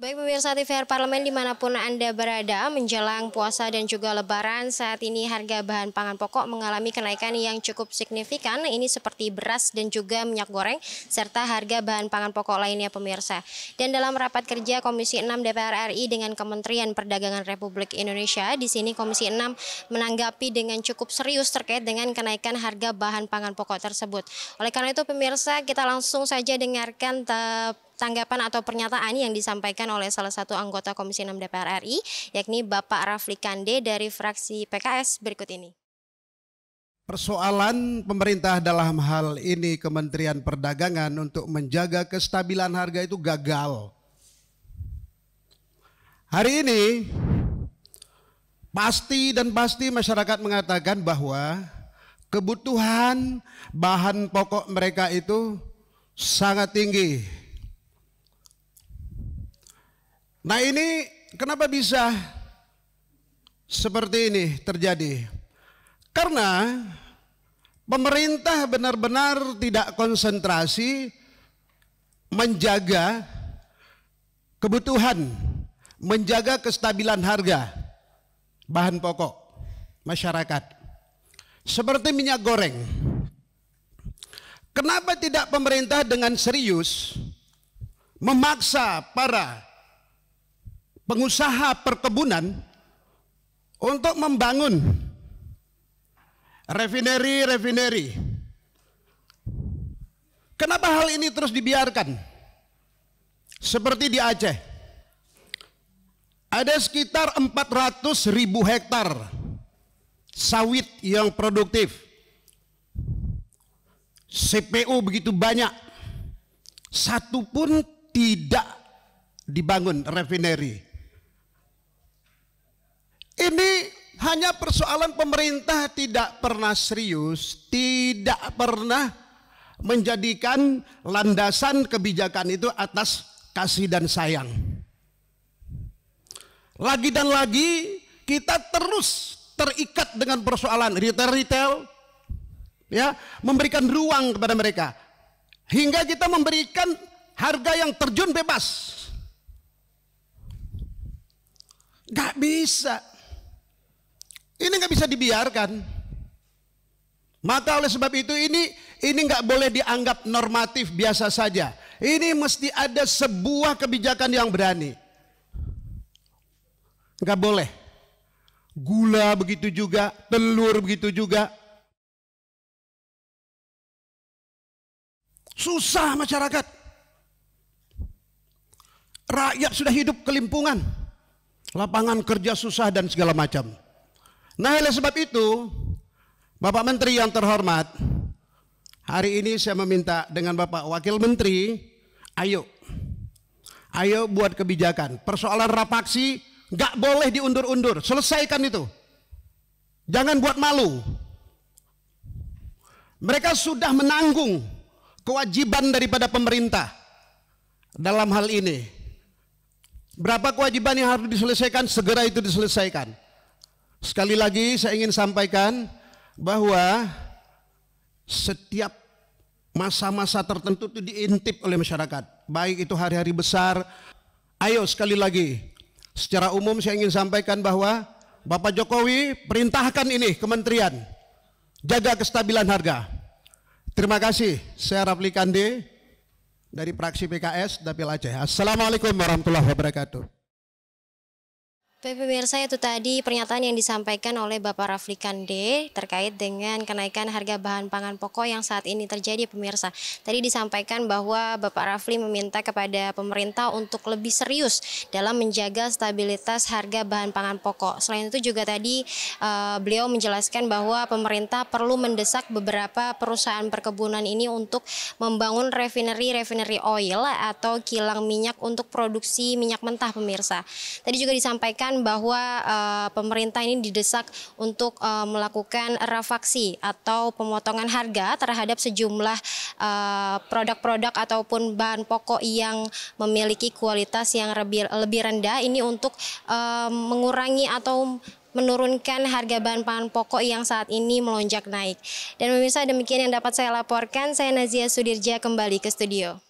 Baik pemirsa TVR Parlemen dimanapun Anda berada menjelang puasa dan juga lebaran saat ini harga bahan pangan pokok mengalami kenaikan yang cukup signifikan ini seperti beras dan juga minyak goreng serta harga bahan pangan pokok lainnya pemirsa. Dan dalam rapat kerja Komisi 6 DPR RI dengan Kementerian Perdagangan Republik Indonesia di sini Komisi 6 menanggapi dengan cukup serius terkait dengan kenaikan harga bahan pangan pokok tersebut. Oleh karena itu pemirsa kita langsung saja dengarkan eh, tanggapan atau pernyataan yang disampaikan oleh salah satu anggota Komisi 6 DPR RI, yakni Bapak Rafli Kande dari fraksi PKS berikut ini. Persoalan pemerintah dalam hal ini Kementerian Perdagangan untuk menjaga kestabilan harga itu gagal. Hari ini pasti dan pasti masyarakat mengatakan bahwa kebutuhan bahan pokok mereka itu sangat tinggi Nah ini kenapa bisa seperti ini terjadi? Karena pemerintah benar-benar tidak konsentrasi menjaga kebutuhan, menjaga kestabilan harga bahan pokok masyarakat. Seperti minyak goreng. Kenapa tidak pemerintah dengan serius memaksa para pengusaha perkebunan untuk membangun refineri-refineri. Kenapa hal ini terus dibiarkan? Seperti di Aceh. Ada sekitar 400 ribu hektar sawit yang produktif. CPO begitu banyak. Satu pun tidak dibangun refinery. Ini hanya persoalan pemerintah tidak pernah serius, tidak pernah menjadikan landasan kebijakan itu atas kasih dan sayang. Lagi dan lagi kita terus terikat dengan persoalan retail-retail ya, memberikan ruang kepada mereka hingga kita memberikan harga yang terjun bebas. Gak bisa ini nggak bisa dibiarkan. Maka oleh sebab itu ini ini nggak boleh dianggap normatif biasa saja. Ini mesti ada sebuah kebijakan yang berani. Nggak boleh. Gula begitu juga, telur begitu juga. Susah masyarakat. Rakyat sudah hidup kelimpungan. Lapangan kerja susah dan segala macam. Nah, oleh sebab itu, Bapak Menteri yang terhormat, hari ini saya meminta dengan Bapak Wakil Menteri, ayo, ayo buat kebijakan. Persoalan rapaksi nggak boleh diundur-undur, selesaikan itu. Jangan buat malu. Mereka sudah menanggung kewajiban daripada pemerintah dalam hal ini. Berapa kewajiban yang harus diselesaikan, segera itu diselesaikan. Sekali lagi saya ingin sampaikan bahwa setiap masa-masa tertentu itu diintip oleh masyarakat. Baik itu hari-hari besar. Ayo sekali lagi, secara umum saya ingin sampaikan bahwa Bapak Jokowi perintahkan ini kementerian jaga kestabilan harga. Terima kasih. Saya Rafli Kande dari Praksi PKS Dapil Aceh. Assalamualaikum warahmatullahi wabarakatuh pemirsa itu tadi pernyataan yang disampaikan oleh Bapak Rafli Kande terkait dengan kenaikan harga bahan pangan pokok yang saat ini terjadi pemirsa. Tadi disampaikan bahwa Bapak Rafli meminta kepada pemerintah untuk lebih serius dalam menjaga stabilitas harga bahan pangan pokok. Selain itu juga tadi uh, beliau menjelaskan bahwa pemerintah perlu mendesak beberapa perusahaan perkebunan ini untuk membangun refinery-refinery oil atau kilang minyak untuk produksi minyak mentah pemirsa. Tadi juga disampaikan mengatakan bahwa uh, pemerintah ini didesak untuk uh, melakukan refaksi atau pemotongan harga terhadap sejumlah eh, produk-produk uh, ataupun bahan pokok yang memiliki kualitas yang lebih, lebih rendah ini untuk uh, mengurangi atau menurunkan harga bahan pangan pokok yang saat ini melonjak naik. Dan pemirsa demikian yang dapat saya laporkan, saya Nazia Sudirja kembali ke studio.